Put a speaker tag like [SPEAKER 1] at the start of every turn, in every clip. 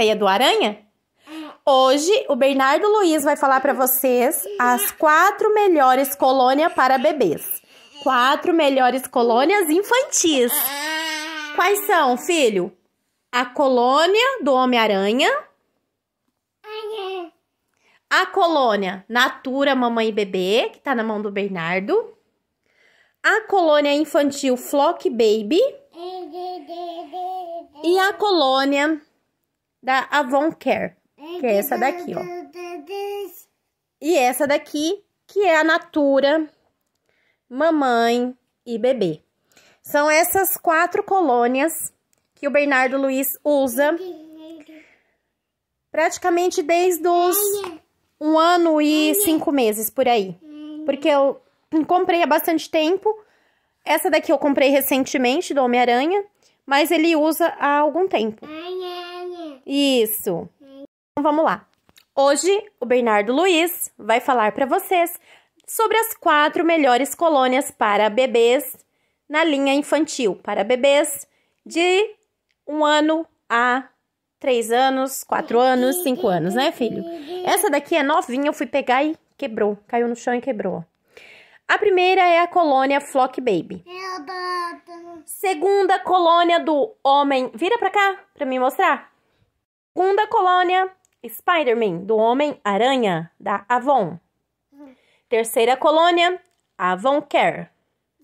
[SPEAKER 1] Feia do Aranha? Hoje o Bernardo Luiz vai falar para vocês as quatro melhores colônias para bebês. Quatro melhores colônias infantis. Quais são, filho? A colônia do Homem-Aranha. A colônia Natura Mamãe e Bebê, que tá na mão do Bernardo. A colônia infantil Flock Baby. E a colônia da Avon Care, que é essa daqui, ó. E essa daqui, que é a Natura, Mamãe e Bebê. São essas quatro colônias que o Bernardo Luiz usa praticamente desde os um ano e cinco meses por aí. Porque eu comprei há bastante tempo. Essa daqui eu comprei recentemente, do Homem-Aranha, mas ele usa há algum tempo. Isso. Então vamos lá. Hoje o Bernardo Luiz vai falar para vocês sobre as quatro melhores colônias para bebês na linha infantil, para bebês de um ano a três anos, quatro anos, cinco anos, né, filho? Essa daqui é novinha, eu fui pegar e quebrou, caiu no chão e quebrou. A primeira é a colônia Flock Baby. Segunda colônia do homem. Vira para cá para me mostrar. Segunda colônia, Spider-Man, do Homem-Aranha, da Avon. Terceira colônia, Avon Care.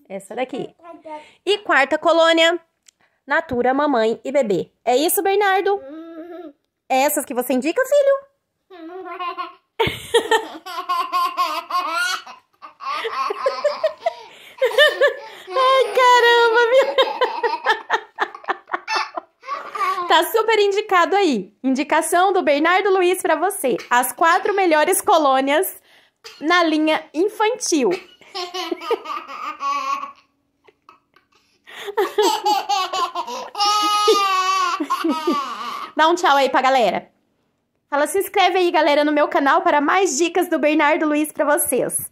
[SPEAKER 1] Essa daqui. E quarta colônia, Natura, Mamãe e Bebê. É isso, Bernardo? É essas que você indica, filho? tá super indicado aí. Indicação do Bernardo Luiz para você. As quatro melhores colônias na linha infantil. Dá um tchau aí pra galera. Fala, se inscreve aí, galera, no meu canal para mais dicas do Bernardo Luiz para vocês.